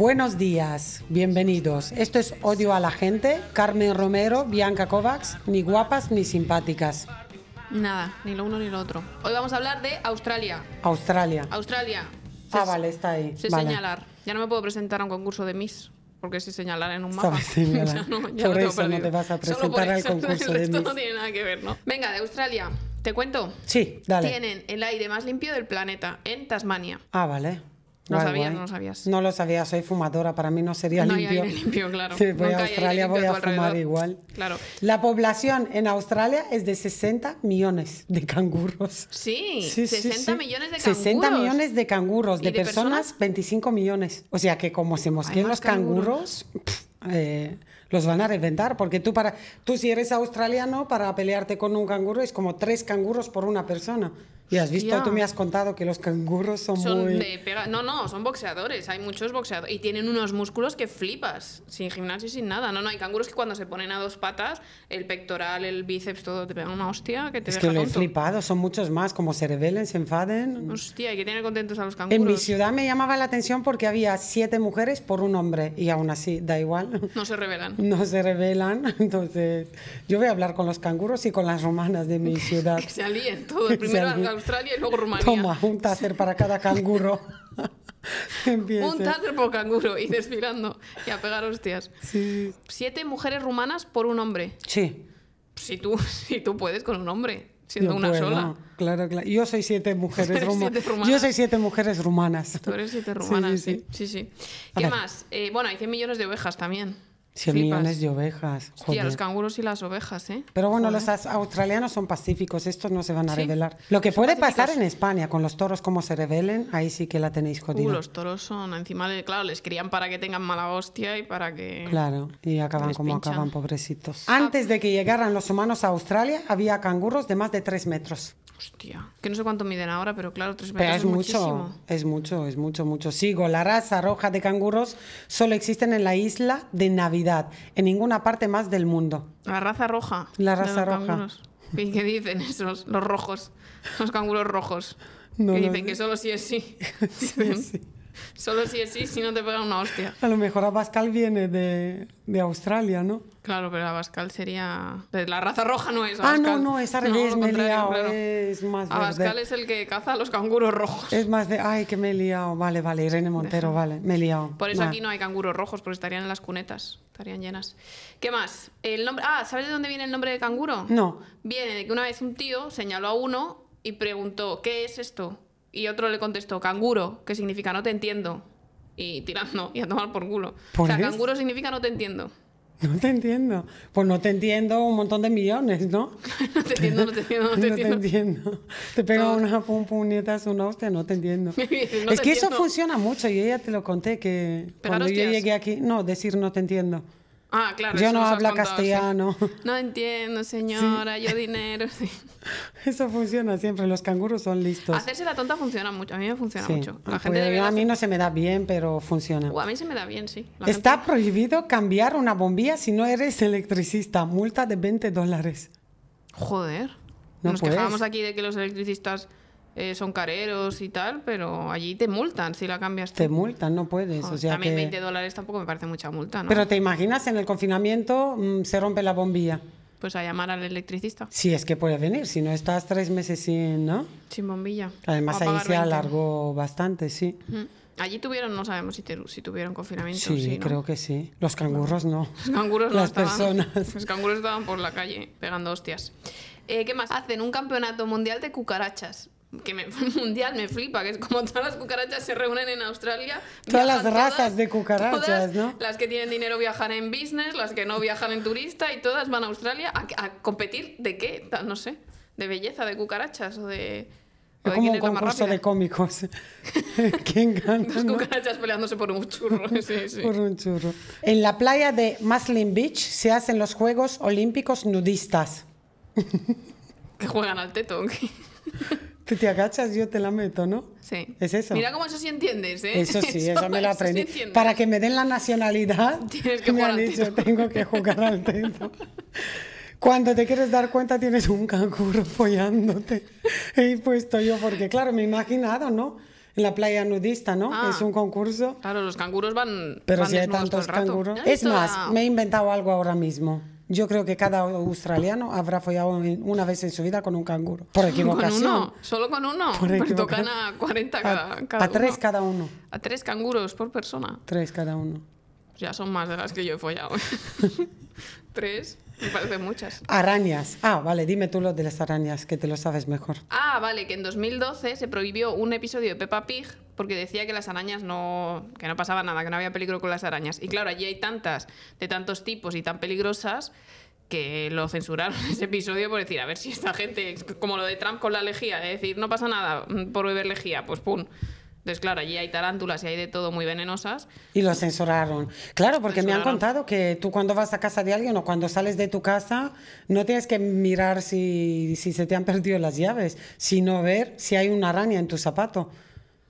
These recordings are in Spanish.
Buenos días, bienvenidos. Esto es Odio a la Gente, Carmen Romero, Bianca Kovacs, ni guapas ni simpáticas. Nada, ni lo uno ni lo otro. Hoy vamos a hablar de Australia. Australia. Australia. ah, vale, está ahí. Se señalar. Ya no me puedo presentar a un concurso de Miss, porque se señalar en un mapa. no, por eso no te vas a presentar al concurso de Miss. Esto no tiene nada que ver, ¿no? Venga, de Australia. ¿Te cuento? Sí, dale. Tienen el aire más limpio del planeta, en Tasmania. Ah, vale. No sabías, no lo sabías. No lo sabía, soy fumadora, para mí no sería limpio. limpio claro. Si voy a Australia voy a, fumar igual. Claro. La población en Australia es de 60 millones de canguros. Sí, 60 millones de canguros. 60 millones de canguros, de, personas, 25 millones. O sea que como se mosquen los canguros, eh, los van a reventar, porque tú para tú si eres australiano para pelearte con un canguro es como tres canguros por una persona. Y has visto, tú me has contado que los canguros son, son muy... De No, no, son boxeadores, hay muchos boxeadores. Y tienen unos músculos que flipas, sin gimnasio, sin nada. No, no, hay canguros que cuando se ponen a dos patas, el pectoral, el bíceps, todo, te pega una hostia que te Es que lo he flipado, son muchos más, como se rebelen, se enfaden... Hostia, hay que tener contentos a los canguros. En mi ciudad me llamaba la atención porque había siete mujeres por un hombre, y aún así, da igual. No se revelan No se revelan entonces... Yo voy a hablar con los canguros y con las romanas de mi ciudad. que se alíen todo, primero Australia y luego Rumanía. Toma, un taser para cada canguro. un taser por canguro y desfilando y a pegar hostias. Siete mujeres rumanas por un hombre. Sí. Si tú, si tú puedes con un hombre, siendo una sola. Claro, claro. Yo soy siete mujeres rumanas. Yo soy siete mujeres rumanas. Tú eres siete rumanas, sí. Sí, ¿Qué más? Eh, bueno, hay 100 millones de ovejas también. 100 millones de ovejas. y los canguros y las ovejas, ¿eh? Pero bueno, los australianos son pacíficos, estos no se van a revelar rebelar. Lo que puede pasar en España con los toros, como se rebelen, ahí sí que la tenéis uh, jodida. los toros son, encima, claro, les crían para que tengan mala hostia y para que. Claro, y acaban como acaban, pobrecitos. Ah. Antes de que llegaran los humanos a Australia, había canguros de más de 3 metros. Hostia, que no sé cuánto miden ahora, pero claro, tres metros es, mucho. Es mucho, es mucho, mucho. Sigo, la raza roja de canguros solo existen en la isla de Navidad, en ninguna parte más del mundo. La raza roja. La raza roja. ¿Qué, dicen esos? Los rojos, los canguros rojos. que dicen que solo sí es sí, sí. Solo si es sí, si no te pega una hostia. A lo mejor Abascal viene de, Australia, ¿no? Claro, pero Abascal sería... La raza roja no es Ah, no, no, es al Es Abascal es el que caza los canguros rojos. Es más de... Ay, que me he Vale, vale, Irene Montero, vale, me he Por eso aquí no hay canguros rojos, porque estarían en las cunetas estarían llenas. ¿Qué más? El nombre... Ah, ¿sabes de dónde viene el nombre de canguro? No. Viene de que una vez un tío señaló a uno y preguntó, ¿qué es esto? Y otro le contestó, canguro, que significa no te entiendo. Y tirando, y a tomar por culo. o sea, canguro significa no te entiendo. No te entiendo. Pues no te entiendo un montón de millones, ¿no? no te entiendo, no te entiendo, no te entiendo. no te entiendo. Te pego una pum, nietas una hostia, no te entiendo. es que eso funciona mucho, yo ya te lo conté, que cuando yo llegué aquí, no, decir no te entiendo. Ah, claro. Yo no habla castellano. No entiendo, señora, yo dinero. Sí. Eso funciona siempre, los canguros son listos. Hacerse la tonta funciona mucho, a mí me funciona mucho. Pues, a mí no se me da bien, pero funciona. a mí se me da bien, sí. Está prohibido cambiar una bombilla si no eres electricista, multa de 20 dólares. Joder. Nos quejamos aquí de que los electricistas eh, son careros y tal, pero allí te multan si la cambias. Te multan, no puedes. Ah, o sea también 20 dólares tampoco me parece mucha multa, Pero te imaginas, en el confinamiento mm, se rompe la bombilla. Pues a llamar al electricista. Si es que puede venir, si no estás tres meses sin, ¿no? Sin bombilla. Además ahí se alargó bastante, sí. Allí tuvieron, no sabemos si, tuvieron confinamiento. Sí, creo que sí. Los canguros no. Los canguros no estaban, Los canguros estaban por la calle pegando hostias. Eh, ¿Qué más? Hacen un campeonato mundial de cucarachas que el mundial me flipa, que es como todas las cucarachas se reúnen en Australia. Todas las razas de cucarachas, ¿no? Las que tienen dinero viajan en business, las que no viajan en turista y todas van a Australia a, competir de qué, no sé, de belleza, de cucarachas o de... O es de como un concurso de cómicos. ¿Quién gana? Las cucarachas peleándose por un churro. Sí, sí. Por un churro. En la playa de Maslin Beach se hacen los Juegos Olímpicos Nudistas. que juegan al teto. Tú te agachas, yo te la meto, ¿no? Sí. Es eso. Mira cómo eso sí entiendes, ¿eh? Eso sí, eso, me lo aprendí. Para que me den la nacionalidad, Tienes que me han dicho, tengo que jugar al teto. Cuando te quieres dar cuenta tienes un canguro follándote. He puesto yo, porque claro, me he imaginado, ¿no? En la playa nudista, ¿no? Ah. es un concurso. Claro, los canguros van. Pero si hay tantos canguros. Es más, me he inventado algo ahora mismo. Yo creo que cada australiano habrá follado una vez en su vida con un canguro. Por equivocación. ¿Con uno? ¿Solo con uno? Por Pero tocan a 40 cada, a tres cada uno. A tres canguros por persona. Tres cada uno. Ya son más de las que yo he follado. tres. Me parecen muchas. Arañas. Ah, vale, dime tú lo de las arañas, que te lo sabes mejor. Ah, vale, que en 2012 se prohibió un episodio de Peppa Pig porque decía que las arañas no, que no pasaba nada, que no había peligro con las arañas. Y claro, allí hay tantas, de tantos tipos y tan peligrosas, que lo censuraron ese episodio por decir, a ver si esta gente, como lo de Trump con la lejía, de decir, no pasa nada mm, por beber lejía, pues pum. Entonces, claro, allí hay tarántulas y hay de todo muy venenosas. Y lo censuraron. Claro, porque me han contado que tú cuando vas a casa de alguien o cuando sales de tu casa, no tienes que mirar si, si se te han perdido las llaves, sino ver si hay una araña en tu zapato.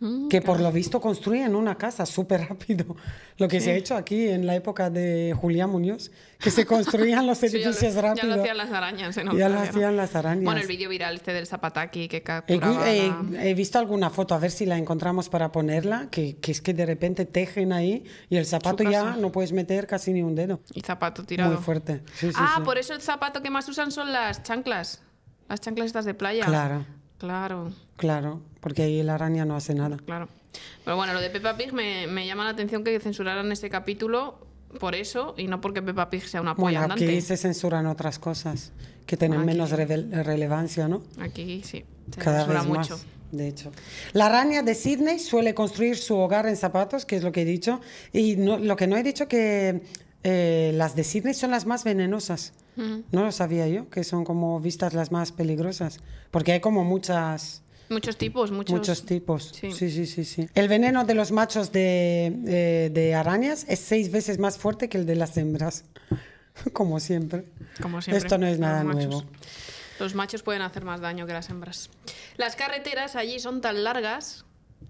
Mm, que por lo visto construyen una casa súper rápido. Lo que se ha hecho aquí en la época de Julián Muñoz, que se construían los edificios rápidos ya lo, hacían las arañas. ya lo hacían las arañas. Bueno, el vídeo viral este del Zapataki que He, visto alguna foto, a ver si la encontramos para ponerla, que, es que de repente tejen ahí y el zapato ya no puedes meter casi ni un dedo. Y zapato tirado. Muy fuerte. ah, por eso el zapato que más usan son las chanclas. Las chanclas estas de playa. Claro. Claro. Claro, porque ahí la araña no hace nada. Claro. Pero bueno, lo de Peppa Pig me, llama la atención que censuraran este capítulo por eso y no porque Peppa Pig sea una polla bueno, aquí se censuran otras cosas que tienen menos relevancia, ¿no? Aquí sí, se censura mucho. de hecho, la araña de Sydney suele construir su hogar en zapatos, que es lo que he dicho, y lo que no he dicho que eh, las de Sydney son las más venenosas. No lo sabía yo, que son como vistas las más peligrosas, porque hay como muchas... Muchos tipos, muchos. Muchos tipos. Sí. sí, sí, sí, El veneno de los machos eh, de, arañas es seis veces más fuerte que el de las hembras. Como siempre. Como siempre. Esto no es nada nuevo. Los machos pueden hacer más daño que las hembras. Las carreteras allí son tan largas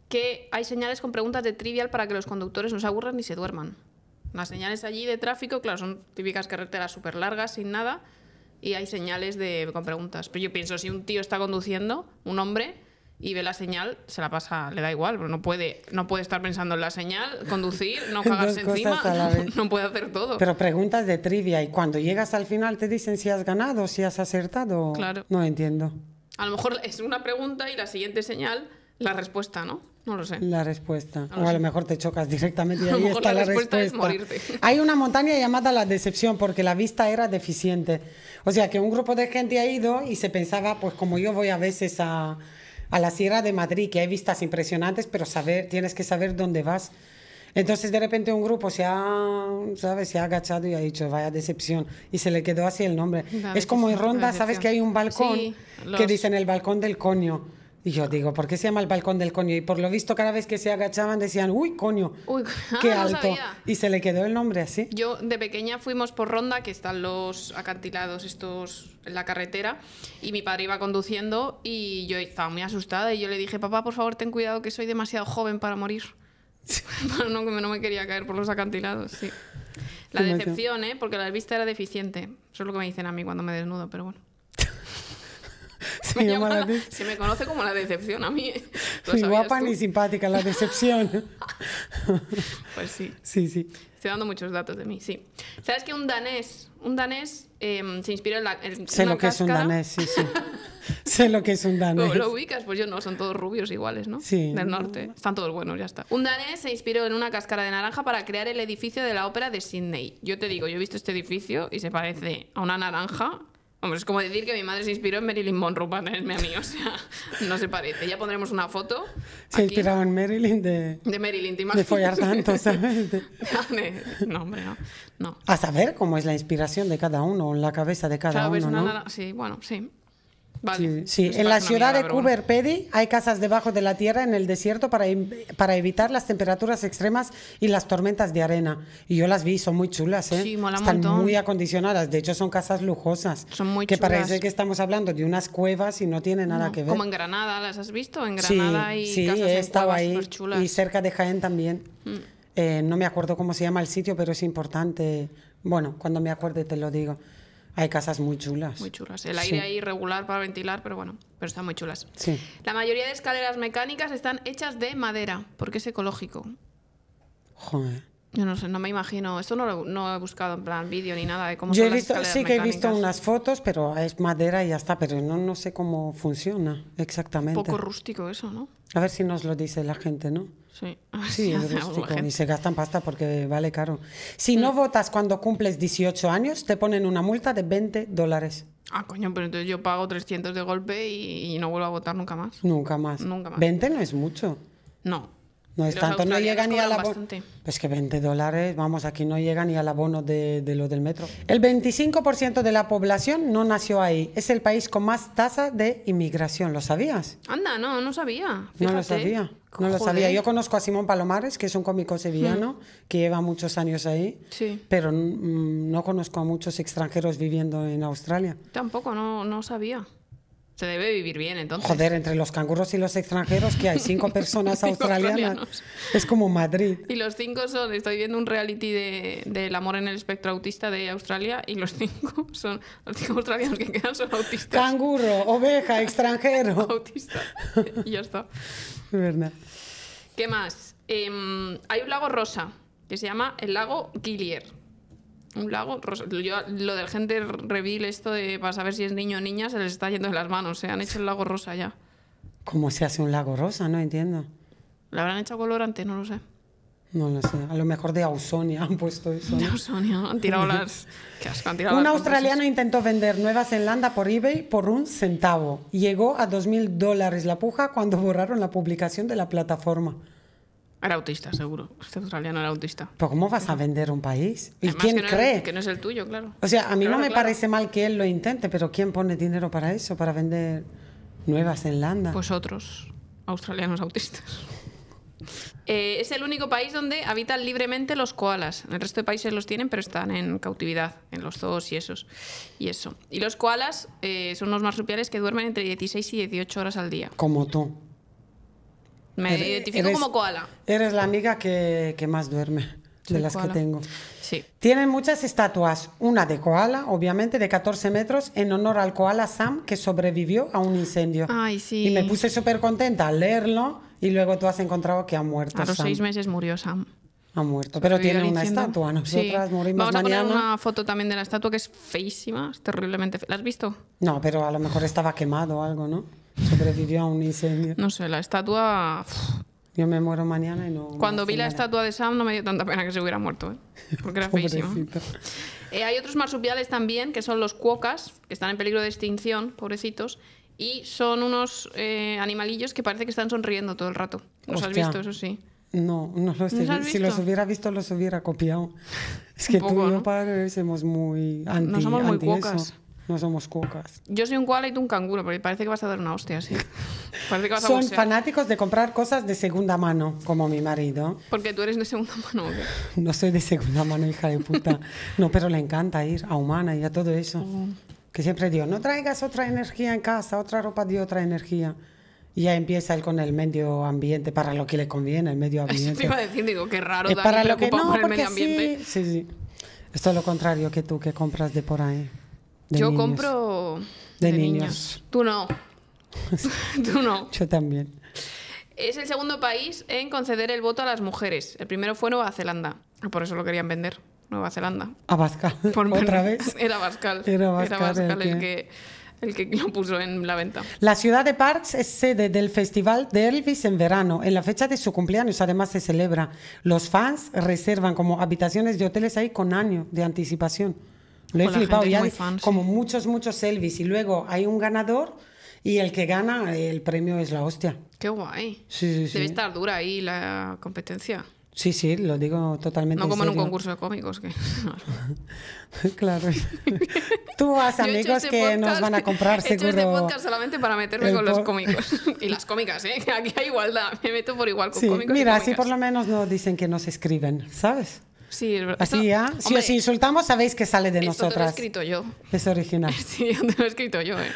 que hay señales con preguntas de trivial para que los conductores no se aburran ni se duerman. Las señales allí de tráfico, claro, son típicas carreteras súper largas, sin nada, y hay señales de, con preguntas. Pero yo pienso, si un tío está conduciendo, un hombre, y ve la señal, se la pasa, le da igual, pero no puede, no puede estar pensando en la señal, conducir, no cagarse encima, no, puede hacer todo. Pero preguntas de trivia y cuando llegas al final te dicen si has ganado, si has acertado. Claro. No entiendo. A lo mejor es una pregunta y la siguiente señal, la respuesta, ¿no? No lo sé. La respuesta. o a lo mejor te chocas directamente y ahí está la, respuesta. Hay una montaña llamada la decepción porque la vista era deficiente. O sea que un grupo de gente ha ido y se pensaba, pues como yo voy a veces a, a la Sierra de Madrid, que hay vistas impresionantes, pero saber, tienes que saber dónde vas. Entonces de repente un grupo se ha, ¿sabes? se ha agachado y ha dicho, vaya decepción, y se le quedó así el nombre. es como en Ronda, ¿sabes? Que hay un balcón que dicen el balcón del coño. Y yo digo, ¿por qué se llama el balcón del coño? Y por lo visto, cada vez que se agachaban decían, uy, coño, qué alto. y se le quedó el nombre así. Yo de pequeña fuimos por Ronda, que están los acantilados estos en la carretera, y mi padre iba conduciendo y yo estaba muy asustada y yo le dije, papá, por favor, ten cuidado que soy demasiado joven para morir. no, no me quería caer por los acantilados, sí. La decepción, ¿eh? Porque la vista era deficiente. Eso es lo que me dicen a mí cuando me desnudo, pero bueno. Se, me, conoce como la decepción a mí. Ni guapa ni simpática, la decepción. pues sí. Sí, sí. Estoy dando muchos datos de mí, sí. ¿Sabes que un danés, un danés em, se inspira en la. En sé lo que es un danés, sí, sí. sé lo que es un danés. ¿Lo, ubicas? Pues yo no, son todos rubios iguales, ¿no? Sí. Del norte. Están todos buenos, ya está. Un danés se inspiró en una cáscara de naranja para crear el edificio de la ópera de Sydney. Yo te digo, yo he visto este edificio y se parece a una naranja Hombre, es como decir que mi madre se inspiró en Marilyn Monroe para tenerme a mí, o sea, no se parece. Ya pondremos una foto. Se ha inspiraba en Marilyn de. De Marilyn, ¿te imaginas? De follar tanto, ¿sabes? No, hombre, no. A saber cómo es la inspiración de cada uno, la cabeza de cada, uno, ¿no? Sí, bueno, sí. Sí, en la ciudad de Cooper Pedy hay casas debajo de la tierra en el desierto para, para evitar las temperaturas extremas y las tormentas de arena. Y yo las vi, son muy chulas, ¿eh? Están muy acondicionadas, de hecho son casas lujosas. Son muy que parece que estamos hablando de unas cuevas y no tiene nada que ver. Como en Granada, ¿las has visto? En Granada sí, hay casas estaba ahí, Y cerca de Jaén también. Mm. Eh, no me acuerdo cómo se llama el sitio, pero es importante. Bueno, cuando me acuerde te lo digo. Hay casas muy chulas. Muy chulas. El aire ahí regular para ventilar, pero bueno, pero están muy chulas. Sí. La mayoría de escaleras mecánicas están hechas de madera, porque es ecológico. Joder. Yo no sé, no me imagino. Esto no lo, no he buscado en plan vídeo ni nada de cómo Yo he visto, sí que he visto unas fotos, pero es madera y ya está, pero no, sé cómo funciona exactamente. Un poco rústico eso, ¿no? A ver si nos lo dice la gente, ¿no? Sí, sí rústico. Y se gastan pasta porque vale caro. Si no mm. votas cuando cumples 18 años, te ponen una multa de 20 dólares. Ah, coño, pero entonces yo pago 300 de golpe y, no vuelvo a votar nunca más. Nunca más. Nunca más. 20 no es mucho. No, no es tanto, no llega ni al abono. Pues que 20 dólares, vamos, aquí no llega ni al abono de, lo del metro. El 25% de la población no nació ahí. Es el país con más tasa de inmigración, ¿lo sabías? Anda, no, no sabía. No lo sabía. No lo sabía. Yo conozco a Simón Palomares, que es un cómico sevillano mm. que lleva muchos años ahí, sí. pero mm, no conozco a muchos extranjeros viviendo en Australia. Tampoco, no, no sabía. Se debe vivir bien, entonces. Joder, entre los canguros y los extranjeros, que hay cinco personas australianas. es como Madrid. Y los cinco son, estoy viendo un reality de, del amor en el espectro autista de Australia y los cinco son, los cinco australianos que quedan son autistas. Canguro, oveja, extranjero. Autista. Y ya está. Es verdad. ¿Qué más? Em, hay un lago rosa que se llama el lago Gillier un lago. Yo, lo del gente revile esto de para saber si es niño o niña, se les está yendo de las manos. Se han hecho el lago rosa ya. ¿Cómo se hace un lago rosa? No entiendo. la habrán hecho colorante? No lo sé. No lo sé. A lo mejor de Ausonia han puesto eso. De Ausonia. Han tirado un australiano intentó vender Nueva Zelanda por eBay por un centavo. Llegó a 2.000 dólares la puja cuando borraron la publicación de la plataforma. Era autista, seguro. Este australiano era autista. ¿Pero cómo vas a vender un país? ¿Y quién cree? que no es el tuyo, claro. O sea, a mí no me parece mal que él lo intente, pero ¿quién pone dinero para eso, para vender Nueva Zelanda? Pues otros australianos autistas. Eh, es el único país donde habitan libremente los koalas. En el resto de países los tienen, pero están en cautividad, en los zoos y esos. Y eso. Y los koalas eh, son unos marsupiales que duermen entre 16 y 18 horas al día. Como tú. Me identifico como koala. Eres la amiga que, que más duerme de las que tengo. Sí. Tienen muchas estatuas, una de koala, obviamente, de 14 metros, en honor al koala Sam, que sobrevivió a un incendio. Ay, sí. Y me puse súper contenta al leerlo y luego tú has encontrado que ha muerto. A los seis meses murió Sam. Ha muerto, pero tiene una estatua. Nosotras sí. Vamos a poner una foto también de la estatua que es feísima, es terriblemente fea. ¿La has visto? No, pero a lo mejor estaba quemado o algo, ¿no? Sobrevivió a un incendio. No sé, la estatua. Yo me muero mañana y no. Cuando vi la estatua de Sam no me dio tanta pena que se hubiera muerto, ¿eh? porque era feísimo. Eh, hay otros marsupiales también, que son los cuocas, que están en peligro de extinción, pobrecitos. Y son unos eh, animalillos que parece que están sonriendo todo el rato. ¿Los has visto? Eso sí. No, no los he visto. Si los hubiera visto, los hubiera copiado. Es que tú y yo parecemos muy anti, No somos muy cuocas. No somos cucas. Yo soy un koala y tú un canguro, pero parece que vas a dar una hostia, sí. Son fanáticos de comprar cosas de segunda mano, como mi marido. Porque tú eres de segunda mano. No soy de segunda mano, hija de puta. no, pero le encanta ir a humana y a todo eso. Oh. Que siempre digo, no traigas otra energía en casa, otra ropa de otra energía. Y ya empieza él con el medio ambiente para lo que le conviene, el medio ambiente. Eso te iba digo, qué raro. para lo que no, el medio ambiente. sí, sí. sí. Esto es lo contrario que tú que compras de por ahí. Yo compro de, niños. Tú no. Tú no. Yo también. Es el segundo país en conceder el voto a las mujeres. El primero fue Nueva Zelanda. Ah, por eso lo querían vender. Nueva Zelanda. A Por ¿Otra vez? Era Abascal. Era Abascal, que... el, que... lo puso en la venta. La ciudad de Parks es sede del Festival de Elvis en verano. En la fecha de su cumpleaños además se celebra. Los fans reservan como habitaciones de hoteles ahí con año de anticipación. Lo he flipado ya, como muchos, muchos Elvis Y luego hay un ganador y el que gana el premio es la hostia. Qué guay. Debe estar dura ahí la competencia. Sí, sí, lo digo totalmente. No como en, un concurso de cómicos. Que... claro. Tú has amigos este que nos van a comprar seguro. He hecho este podcast solamente para meterme con los cómicos. y las cómicas, ¿eh? Aquí hay igualdad. Me meto por igual con sí, cómicos. Mira, así por lo menos no dicen que nos escriben, ¿sabes? Sí, Así, Si ¿ah? os insultamos, sabéis que sale de nosotras. Te lo he escrito yo. Es original. Sí, te lo he escrito yo, ¿eh?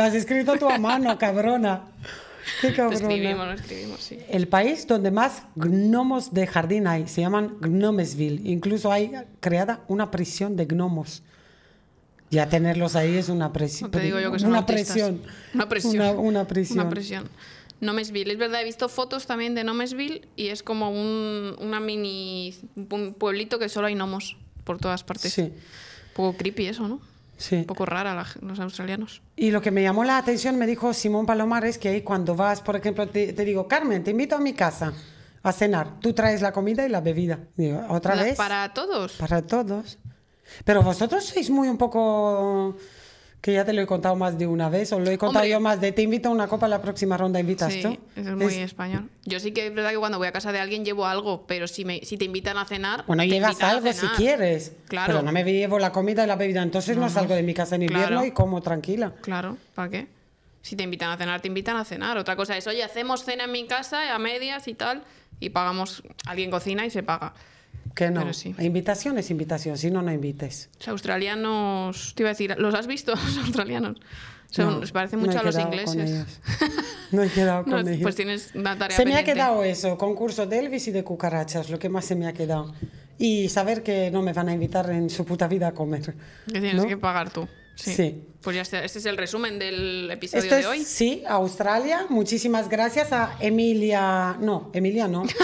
has escrito tú a mano, cabrona. Qué cabrona. Lo escribimos, lo escribimos, sí. El país donde más gnomos de jardín hay se llaman Gnomesville. Incluso hay creada una prisión de gnomos. Ya tenerlos ahí es una, presión. no te digo yo que son una presión. Una presión. Una, una presión. Una presión. Nomesville. Es verdad, he visto fotos también de Nomesville y es como un, una mini un pueblito que solo hay gnomos por todas partes. Sí. Un poco creepy eso, ¿no? Sí. Un poco rara los australianos. Y lo que me llamó la atención, me dijo Simón Palomares, que ahí cuando vas, por ejemplo, te, digo, Carmen, te invito a mi casa a cenar. Tú traes la comida y la bebida. ¿otra vez? Para todos. Para todos. Pero vosotros sois muy un poco que ya te lo he contado más de una vez, o lo he contado yo más de te invito a una copa la próxima ronda, invitas sí, tú. Eso es muy español. Yo sí que es verdad que cuando voy a casa de alguien llevo algo, pero si, me, si te invitan a cenar. Bueno, llevas algo si quieres. Claro. Pero no me llevo la comida y la bebida, entonces no, salgo de mi casa en invierno y como tranquila. Claro, ¿para qué? Si te invitan a cenar, te invitan a cenar. Otra cosa es, oye, hacemos cena en mi casa a medias y tal, y pagamos, alguien cocina y se paga. Que no. Pero Invitación si no, no invites. Los australianos, te iba a decir, ¿los has visto, los australianos? se parecen mucho a los ingleses. No he quedado con ellos. Pues tienes una tarea. Se me ha quedado eso, concurso de Elvis y de cucarachas, lo que más se me ha quedado. Y saber que no me van a invitar en su puta vida a comer. Que tienes que pagar tú. Sí. Pues ya está. este es el resumen del episodio este de hoy. sí, Australia. Muchísimas gracias a Emilia. No, Emilia no.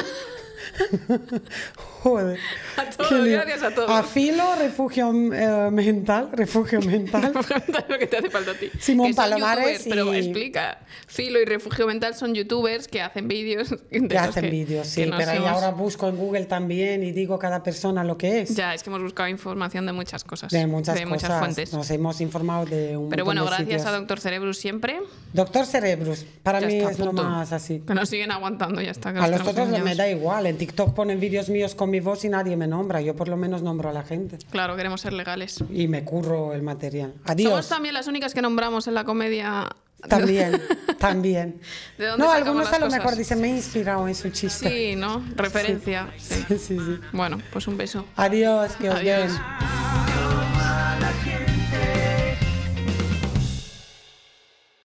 Joder. A todos, gracias a todos. Filo refugio eh, mental, refugio mental. lo que te hace falta a ti. Simón Palomares. Pero explica. Filo y refugio mental son youtubers que hacen vídeos. Que hacen vídeos, sí. Pero ahí ahora busco en Google también y digo cada persona lo que es. Ya, es que hemos buscado información de muchas cosas. De muchas fuentes. Nos hemos informado de un Pero bueno, gracias a Doctor Cerebrus siempre. Doctor Cerebrus, para mí es lo más así. Que nos siguen aguantando, ya está. a los otros me da igual. En TikTok ponen vídeos míos con mi voz y nadie me nombra. Yo por lo menos nombro a la gente. Claro, queremos ser legales. Y me curro el material. Adiós. Somos también las únicas que nombramos en la comedia. También, también. ¿De dónde no, algunos a lo mejor dicen, me he inspirado en su chiste. Sí, ¿no? Referencia. Sí. Sí. sí, Bueno, pues un beso. Adiós, que os Adiós.